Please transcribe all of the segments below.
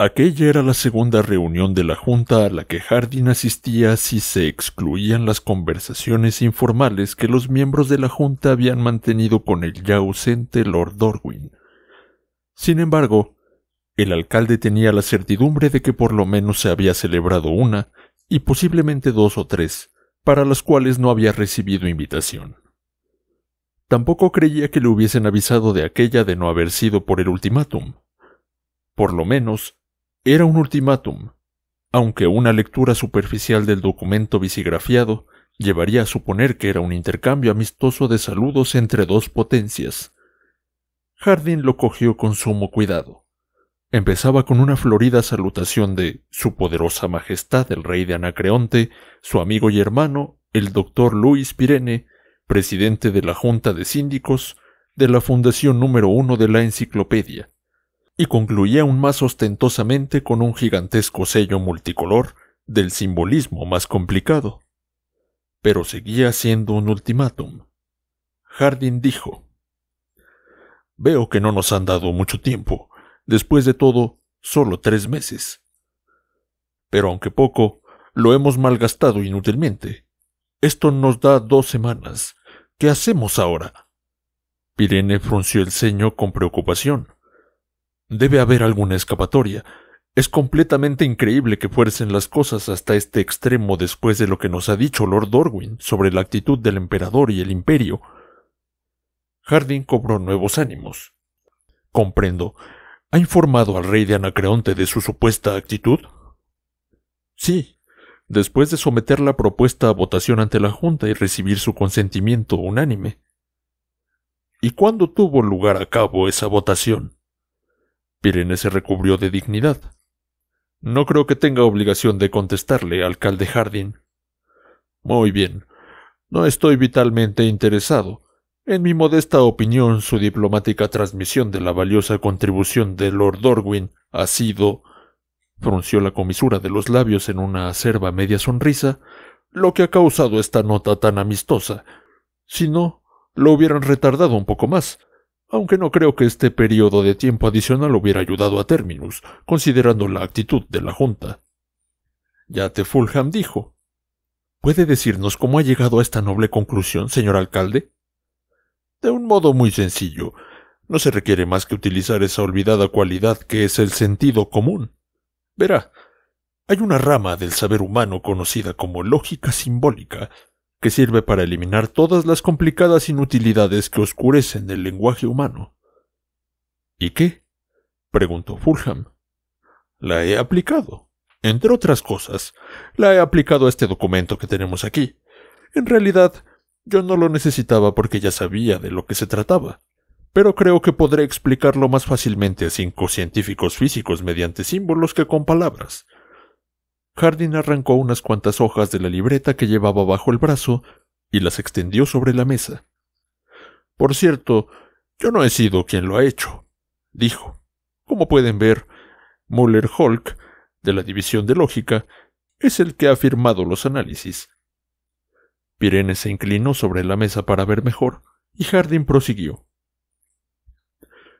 Aquella era la segunda reunión de la Junta a la que Hardin asistía si se excluían las conversaciones informales que los miembros de la Junta habían mantenido con el ya ausente Lord Dorwin. Sin embargo, el alcalde tenía la certidumbre de que por lo menos se había celebrado una, y posiblemente dos o tres, para las cuales no había recibido invitación. Tampoco creía que le hubiesen avisado de aquella de no haber sido por el ultimátum. Por lo menos, era un ultimátum, aunque una lectura superficial del documento visigrafiado llevaría a suponer que era un intercambio amistoso de saludos entre dos potencias. Hardin lo cogió con sumo cuidado. Empezaba con una florida salutación de Su Poderosa Majestad el Rey de Anacreonte, su amigo y hermano, el doctor Luis Pirene, presidente de la Junta de Síndicos de la Fundación número uno de la Enciclopedia y concluía aún más ostentosamente con un gigantesco sello multicolor del simbolismo más complicado. Pero seguía siendo un ultimátum. Hardin dijo Veo que no nos han dado mucho tiempo. Después de todo, solo tres meses. Pero aunque poco, lo hemos malgastado inútilmente. Esto nos da dos semanas. ¿Qué hacemos ahora? Pirene frunció el ceño con preocupación. Debe haber alguna escapatoria. Es completamente increíble que fuercen las cosas hasta este extremo después de lo que nos ha dicho Lord Darwin sobre la actitud del emperador y el imperio. Harding cobró nuevos ánimos. Comprendo. ¿Ha informado al rey de Anacreonte de su supuesta actitud? Sí. Después de someter la propuesta a votación ante la Junta y recibir su consentimiento unánime. ¿Y cuándo tuvo lugar a cabo esa votación? Pirene se recubrió de dignidad. No creo que tenga obligación de contestarle, alcalde Harding. Muy bien. No estoy vitalmente interesado. En mi modesta opinión, su diplomática transmisión de la valiosa contribución de Lord Orwin ha sido frunció la comisura de los labios en una acerba media sonrisa, lo que ha causado esta nota tan amistosa. Si no, lo hubieran retardado un poco más, aunque no creo que este periodo de tiempo adicional hubiera ayudado a Terminus, considerando la actitud de la Junta. te Fulham dijo ¿Puede decirnos cómo ha llegado a esta noble conclusión, señor alcalde? De un modo muy sencillo. No se requiere más que utilizar esa olvidada cualidad que es el sentido común. Verá, hay una rama del saber humano conocida como lógica simbólica que sirve para eliminar todas las complicadas inutilidades que oscurecen el lenguaje humano. ¿Y qué? preguntó Fulham. La he aplicado. Entre otras cosas, la he aplicado a este documento que tenemos aquí. En realidad, yo no lo necesitaba porque ya sabía de lo que se trataba, pero creo que podré explicarlo más fácilmente a cinco científicos físicos mediante símbolos que con palabras. Hardin arrancó unas cuantas hojas de la libreta que llevaba bajo el brazo y las extendió sobre la mesa. Por cierto, yo no he sido quien lo ha hecho, dijo. Como pueden ver, Muller Hulk de la División de Lógica, es el que ha firmado los análisis. Pirene se inclinó sobre la mesa para ver mejor, y Hardin prosiguió.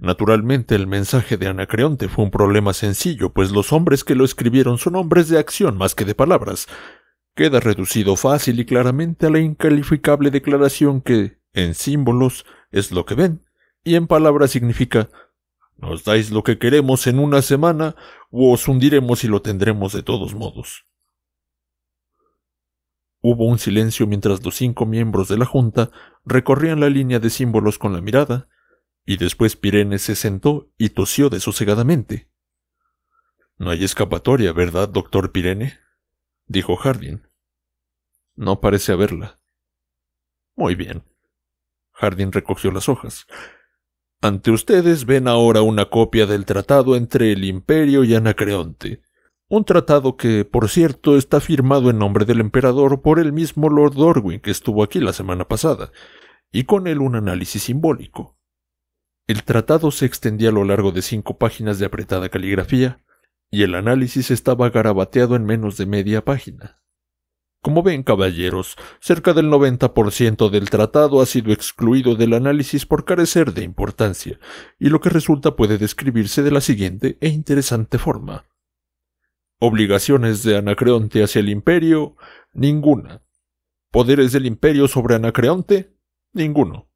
Naturalmente el mensaje de Anacreonte fue un problema sencillo, pues los hombres que lo escribieron son hombres de acción más que de palabras. Queda reducido fácil y claramente a la incalificable declaración que, en símbolos, es lo que ven, y en palabras significa nos dais lo que queremos en una semana, o os hundiremos y lo tendremos de todos modos. Hubo un silencio mientras los cinco miembros de la Junta recorrían la línea de símbolos con la mirada, y después Pirene se sentó y tosió desosegadamente. No hay escapatoria, ¿verdad, doctor Pirene? dijo Hardin. No parece haberla. Muy bien. Hardin recogió las hojas. Ante ustedes ven ahora una copia del tratado entre el Imperio y Anacreonte, un tratado que, por cierto, está firmado en nombre del emperador por el mismo Lord Orwin que estuvo aquí la semana pasada, y con él un análisis simbólico. El tratado se extendía a lo largo de cinco páginas de apretada caligrafía, y el análisis estaba garabateado en menos de media página. Como ven, caballeros, cerca del 90% del tratado ha sido excluido del análisis por carecer de importancia, y lo que resulta puede describirse de la siguiente e interesante forma. Obligaciones de Anacreonte hacia el imperio, ninguna. Poderes del imperio sobre Anacreonte, ninguno.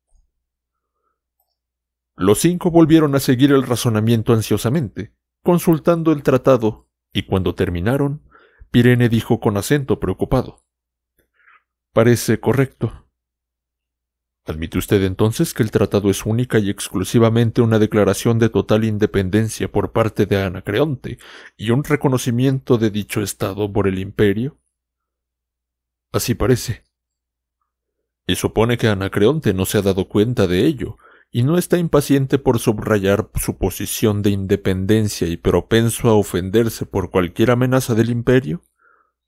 Los cinco volvieron a seguir el razonamiento ansiosamente, consultando el tratado, y cuando terminaron, Pirene dijo con acento preocupado. Parece correcto. ¿Admite usted entonces que el tratado es única y exclusivamente una declaración de total independencia por parte de Anacreonte y un reconocimiento de dicho Estado por el imperio? Así parece. Y supone que Anacreonte no se ha dado cuenta de ello, y no está impaciente por subrayar su posición de independencia y propenso a ofenderse por cualquier amenaza del imperio?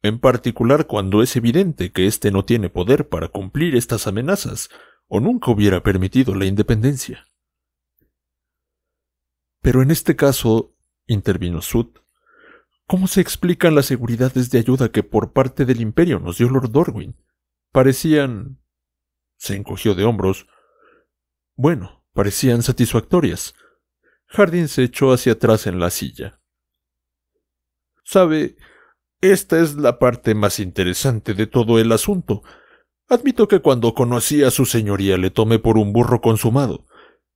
En particular cuando es evidente que éste no tiene poder para cumplir estas amenazas, o nunca hubiera permitido la independencia. Pero en este caso, intervino Sud, ¿cómo se explican las seguridades de ayuda que por parte del imperio nos dio Lord Darwin? Parecían. se encogió de hombros. Bueno, parecían satisfactorias. Jardín se echó hacia atrás en la silla. Sabe, esta es la parte más interesante de todo el asunto. Admito que cuando conocí a su señoría le tomé por un burro consumado,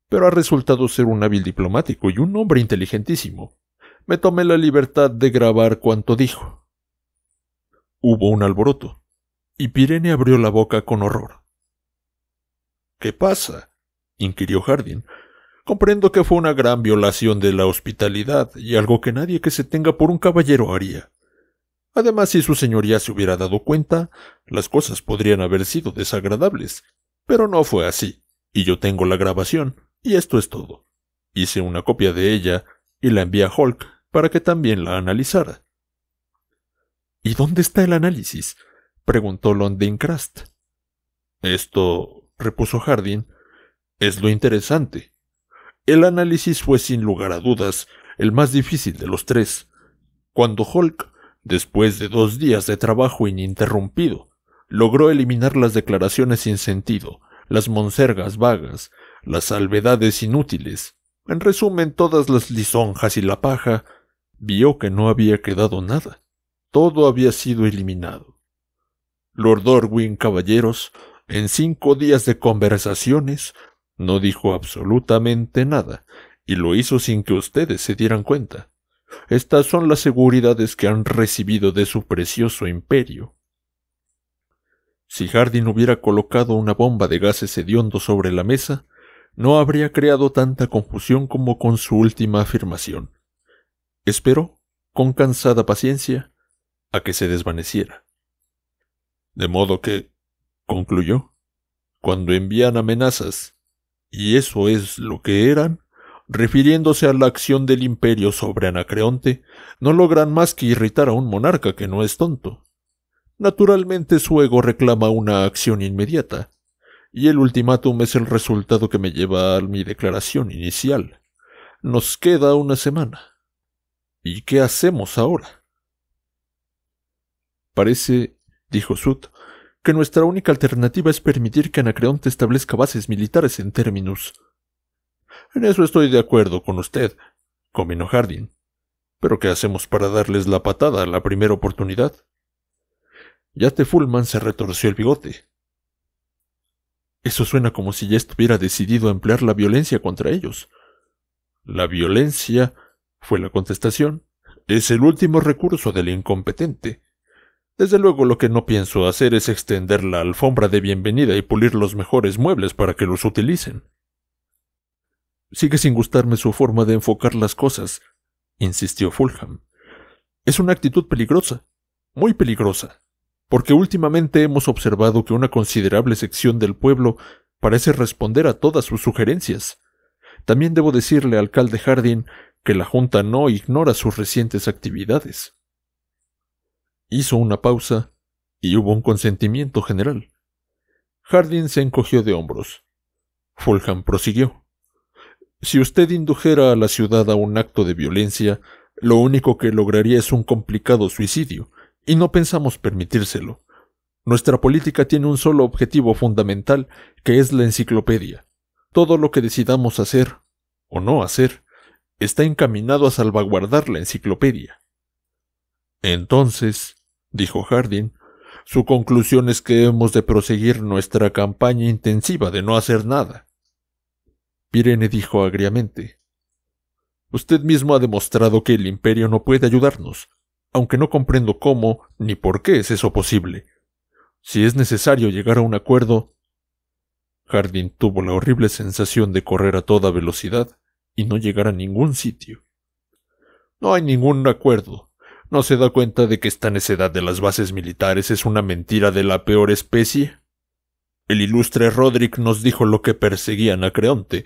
pero ha resultado ser un hábil diplomático y un hombre inteligentísimo. Me tomé la libertad de grabar cuanto dijo. Hubo un alboroto, y Pirene abrió la boca con horror. ¿Qué pasa? inquirió Hardin. Comprendo que fue una gran violación de la hospitalidad y algo que nadie que se tenga por un caballero haría. Además, si su señoría se hubiera dado cuenta, las cosas podrían haber sido desagradables. Pero no fue así, y yo tengo la grabación, y esto es todo. Hice una copia de ella y la envié a Hulk para que también la analizara. ¿Y dónde está el análisis? preguntó Londin Krast. Esto, repuso Hardin, es lo interesante. El análisis fue sin lugar a dudas el más difícil de los tres. Cuando Hulk, después de dos días de trabajo ininterrumpido, logró eliminar las declaraciones sin sentido, las monsergas vagas, las salvedades inútiles, en resumen todas las lisonjas y la paja, vio que no había quedado nada. Todo había sido eliminado. Lord Orwin, caballeros, en cinco días de conversaciones no dijo absolutamente nada, y lo hizo sin que ustedes se dieran cuenta. Estas son las seguridades que han recibido de su precioso imperio. Si Hardin hubiera colocado una bomba de gases hediondo sobre la mesa, no habría creado tanta confusión como con su última afirmación. Esperó, con cansada paciencia, a que se desvaneciera. De modo que, concluyó, cuando envían amenazas, y eso es lo que eran, refiriéndose a la acción del imperio sobre Anacreonte, no logran más que irritar a un monarca que no es tonto. Naturalmente su ego reclama una acción inmediata, y el ultimátum es el resultado que me lleva a mi declaración inicial. Nos queda una semana. ¿Y qué hacemos ahora? Parece, dijo Sut, que nuestra única alternativa es permitir que Anacreonte establezca bases militares en términos. En eso estoy de acuerdo con usted, Comino Hardin. Pero ¿qué hacemos para darles la patada a la primera oportunidad? Yate Fullman se retorció el bigote. Eso suena como si ya estuviera decidido a emplear la violencia contra ellos. La violencia, fue la contestación, es el último recurso del incompetente. Desde luego lo que no pienso hacer es extender la alfombra de bienvenida y pulir los mejores muebles para que los utilicen. Sigue sin gustarme su forma de enfocar las cosas, insistió Fulham. Es una actitud peligrosa, muy peligrosa, porque últimamente hemos observado que una considerable sección del pueblo parece responder a todas sus sugerencias. También debo decirle, al alcalde Hardin, que la Junta no ignora sus recientes actividades. Hizo una pausa y hubo un consentimiento general. Hardin se encogió de hombros. Fulham prosiguió. Si usted indujera a la ciudad a un acto de violencia, lo único que lograría es un complicado suicidio, y no pensamos permitírselo. Nuestra política tiene un solo objetivo fundamental, que es la enciclopedia. Todo lo que decidamos hacer, o no hacer, está encaminado a salvaguardar la enciclopedia. Entonces, dijo Hardin, Su conclusión es que hemos de proseguir nuestra campaña intensiva de no hacer nada. Pirene dijo agriamente. Usted mismo ha demostrado que el imperio no puede ayudarnos, aunque no comprendo cómo ni por qué es eso posible. Si es necesario llegar a un acuerdo. Hardin tuvo la horrible sensación de correr a toda velocidad y no llegar a ningún sitio. No hay ningún acuerdo, ¿No se da cuenta de que esta necedad de las bases militares es una mentira de la peor especie? El ilustre Roderick nos dijo lo que perseguían a Creonte,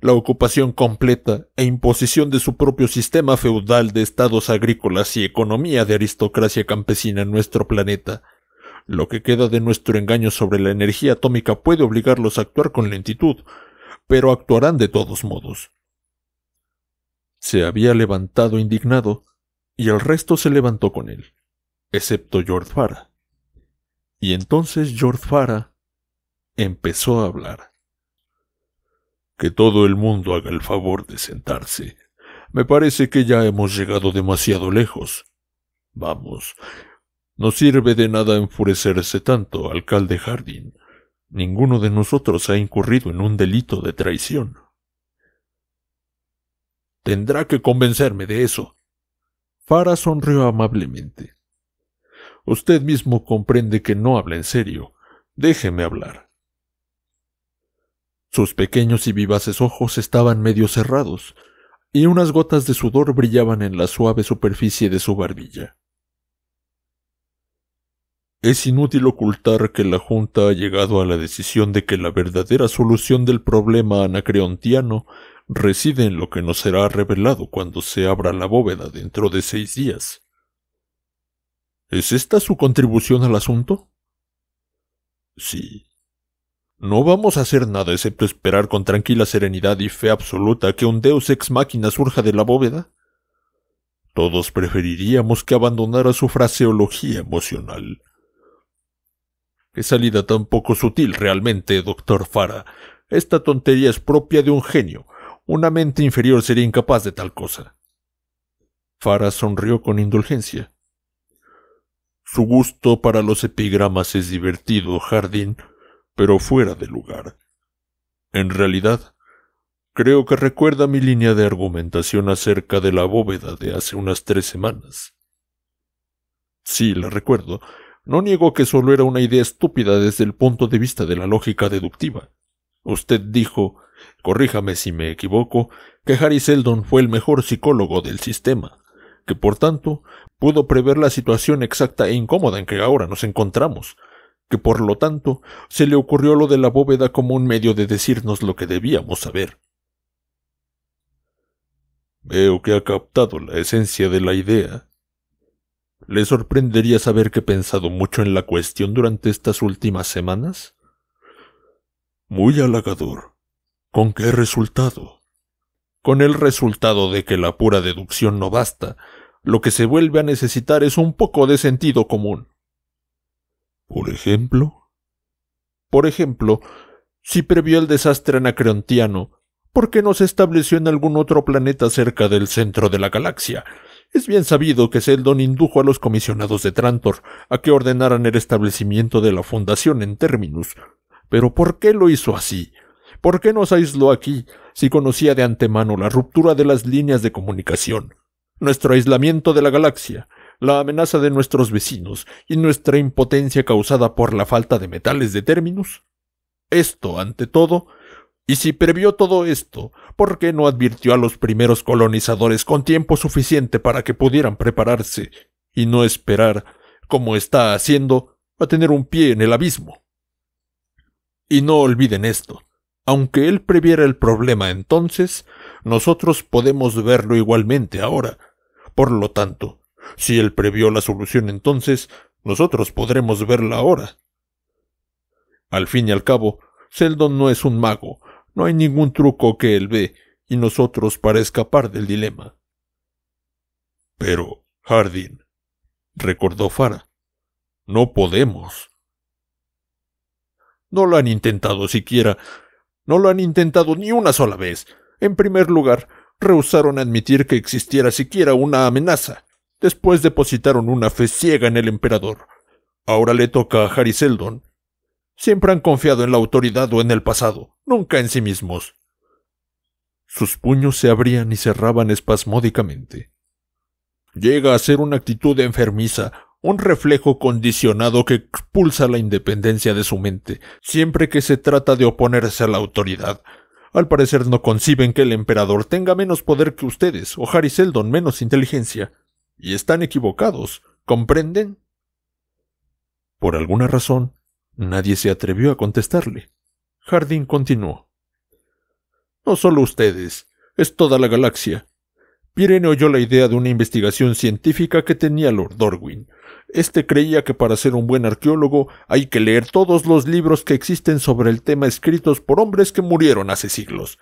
la ocupación completa e imposición de su propio sistema feudal de estados agrícolas y economía de aristocracia campesina en nuestro planeta. Lo que queda de nuestro engaño sobre la energía atómica puede obligarlos a actuar con lentitud, pero actuarán de todos modos. Se había levantado indignado, y el resto se levantó con él, excepto George Fara. Y entonces George Fara empezó a hablar. Que todo el mundo haga el favor de sentarse. Me parece que ya hemos llegado demasiado lejos. Vamos, no sirve de nada enfurecerse tanto, alcalde Hardin. Ninguno de nosotros ha incurrido en un delito de traición. Tendrá que convencerme de eso, Fara sonrió amablemente. Usted mismo comprende que no habla en serio. Déjeme hablar. Sus pequeños y vivaces ojos estaban medio cerrados, y unas gotas de sudor brillaban en la suave superficie de su barbilla. Es inútil ocultar que la Junta ha llegado a la decisión de que la verdadera solución del problema anacreontiano reside en lo que nos será revelado cuando se abra la bóveda dentro de seis días. ¿Es esta su contribución al asunto? Sí. No vamos a hacer nada excepto esperar con tranquila serenidad y fe absoluta que un deus ex machina surja de la bóveda. Todos preferiríamos que abandonara su fraseología emocional. Qué salida tan poco sutil realmente, doctor Fara. Esta tontería es propia de un genio, una mente inferior sería incapaz de tal cosa. Farah sonrió con indulgencia. Su gusto para los epigramas es divertido, Jardín, pero fuera de lugar. En realidad, creo que recuerda mi línea de argumentación acerca de la bóveda de hace unas tres semanas. Sí, la recuerdo. No niego que solo era una idea estúpida desde el punto de vista de la lógica deductiva. Usted dijo corríjame si me equivoco, que Harry Seldon fue el mejor psicólogo del sistema, que por tanto pudo prever la situación exacta e incómoda en que ahora nos encontramos, que por lo tanto se le ocurrió lo de la bóveda como un medio de decirnos lo que debíamos saber. Veo que ha captado la esencia de la idea. ¿Le sorprendería saber que he pensado mucho en la cuestión durante estas últimas semanas? Muy halagador, ¿Con qué resultado? Con el resultado de que la pura deducción no basta, lo que se vuelve a necesitar es un poco de sentido común. Por ejemplo. Por ejemplo, si previó el desastre anacreontiano, ¿por qué no se estableció en algún otro planeta cerca del centro de la galaxia? Es bien sabido que Seldon indujo a los comisionados de Trantor a que ordenaran el establecimiento de la fundación en términos. Pero ¿por qué lo hizo así? ¿Por qué nos aisló aquí si conocía de antemano la ruptura de las líneas de comunicación, nuestro aislamiento de la galaxia, la amenaza de nuestros vecinos y nuestra impotencia causada por la falta de metales de términos? Esto, ante todo, y si previó todo esto, ¿por qué no advirtió a los primeros colonizadores con tiempo suficiente para que pudieran prepararse y no esperar, como está haciendo, a tener un pie en el abismo? Y no olviden esto. Aunque él previera el problema entonces, nosotros podemos verlo igualmente ahora. Por lo tanto, si él previó la solución entonces, nosotros podremos verla ahora. Al fin y al cabo, Seldon no es un mago, no hay ningún truco que él ve y nosotros para escapar del dilema. Pero, Hardin, recordó Fara, no podemos. No lo han intentado siquiera, no lo han intentado ni una sola vez. En primer lugar, rehusaron admitir que existiera siquiera una amenaza. Después depositaron una fe ciega en el emperador. Ahora le toca a Harry Seldon. Siempre han confiado en la autoridad o en el pasado, nunca en sí mismos. Sus puños se abrían y cerraban espasmódicamente. Llega a ser una actitud enfermiza, un reflejo condicionado que expulsa la independencia de su mente, siempre que se trata de oponerse a la autoridad. Al parecer no conciben que el emperador tenga menos poder que ustedes, o Harry Seldon menos inteligencia. Y están equivocados, ¿comprenden? Por alguna razón, nadie se atrevió a contestarle. Harding continuó. No solo ustedes, es toda la galaxia. Pirene oyó la idea de una investigación científica que tenía Lord Darwin. Este creía que para ser un buen arqueólogo hay que leer todos los libros que existen sobre el tema escritos por hombres que murieron hace siglos.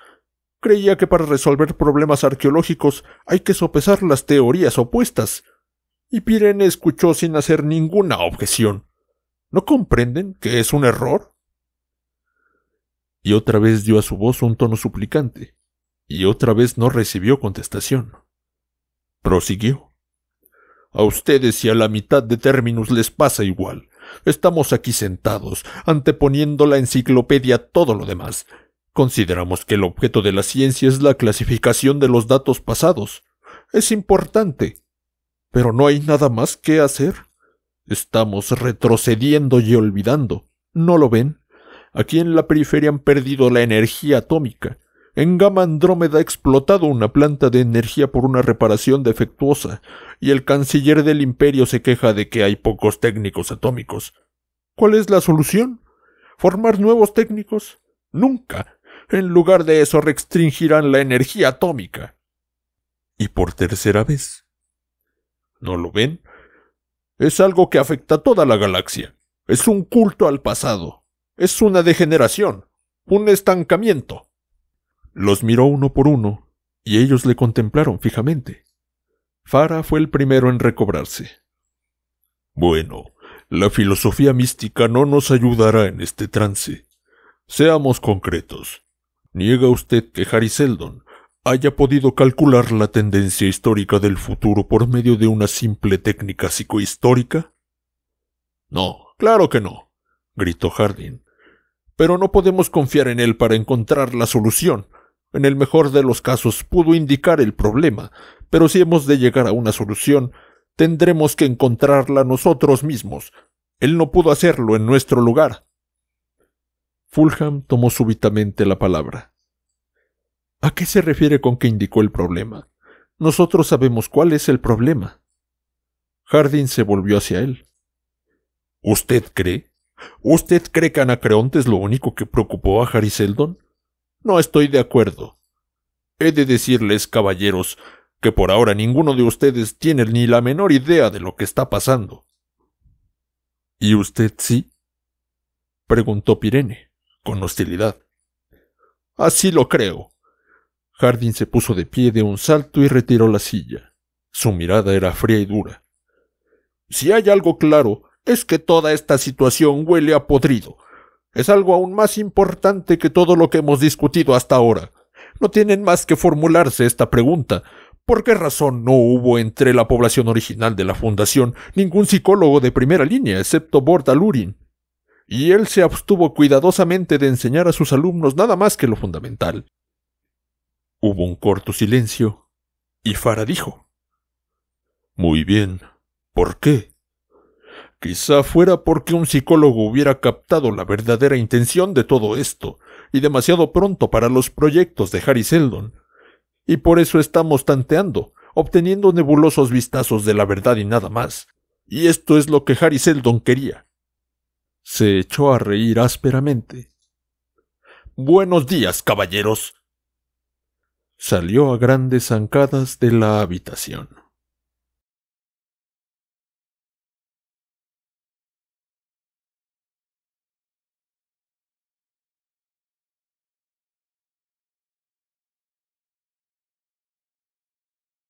Creía que para resolver problemas arqueológicos hay que sopesar las teorías opuestas. Y Pirene escuchó sin hacer ninguna objeción. ¿No comprenden que es un error? Y otra vez dio a su voz un tono suplicante y otra vez no recibió contestación. Prosiguió. A ustedes y a la mitad de términos les pasa igual. Estamos aquí sentados, anteponiendo la enciclopedia todo lo demás. Consideramos que el objeto de la ciencia es la clasificación de los datos pasados. Es importante. Pero no hay nada más que hacer. Estamos retrocediendo y olvidando. ¿No lo ven? Aquí en la periferia han perdido la energía atómica. En Gama Andrómeda ha explotado una planta de energía por una reparación defectuosa, y el canciller del imperio se queja de que hay pocos técnicos atómicos. ¿Cuál es la solución? ¿Formar nuevos técnicos? Nunca. En lugar de eso restringirán la energía atómica. Y por tercera vez. ¿No lo ven? Es algo que afecta a toda la galaxia. Es un culto al pasado. Es una degeneración. Un estancamiento. Los miró uno por uno, y ellos le contemplaron fijamente. Fara fue el primero en recobrarse. Bueno, la filosofía mística no nos ayudará en este trance. Seamos concretos. ¿Niega usted que Harry Seldon haya podido calcular la tendencia histórica del futuro por medio de una simple técnica psicohistórica? No, claro que no, gritó Hardin. Pero no podemos confiar en él para encontrar la solución, en el mejor de los casos pudo indicar el problema, pero si hemos de llegar a una solución, tendremos que encontrarla nosotros mismos. Él no pudo hacerlo en nuestro lugar. Fulham tomó súbitamente la palabra. ¿A qué se refiere con que indicó el problema? Nosotros sabemos cuál es el problema. Hardin se volvió hacia él. ¿Usted cree? ¿Usted cree que Anacreonte es lo único que preocupó a Harry no estoy de acuerdo. He de decirles, caballeros, que por ahora ninguno de ustedes tiene ni la menor idea de lo que está pasando. ¿Y usted sí? preguntó Pirene, con hostilidad. Así lo creo. Jardín se puso de pie de un salto y retiró la silla. Su mirada era fría y dura. Si hay algo claro, es que toda esta situación huele a podrido, es algo aún más importante que todo lo que hemos discutido hasta ahora. No tienen más que formularse esta pregunta. ¿Por qué razón no hubo entre la población original de la Fundación ningún psicólogo de primera línea, excepto Bordalurin? Y él se abstuvo cuidadosamente de enseñar a sus alumnos nada más que lo fundamental. Hubo un corto silencio, y Fara dijo Muy bien, ¿por qué? Quizá fuera porque un psicólogo hubiera captado la verdadera intención de todo esto, y demasiado pronto para los proyectos de Harry Seldon. Y por eso estamos tanteando, obteniendo nebulosos vistazos de la verdad y nada más. Y esto es lo que Harry Seldon quería. Se echó a reír ásperamente. Buenos días, caballeros. Salió a grandes zancadas de la habitación.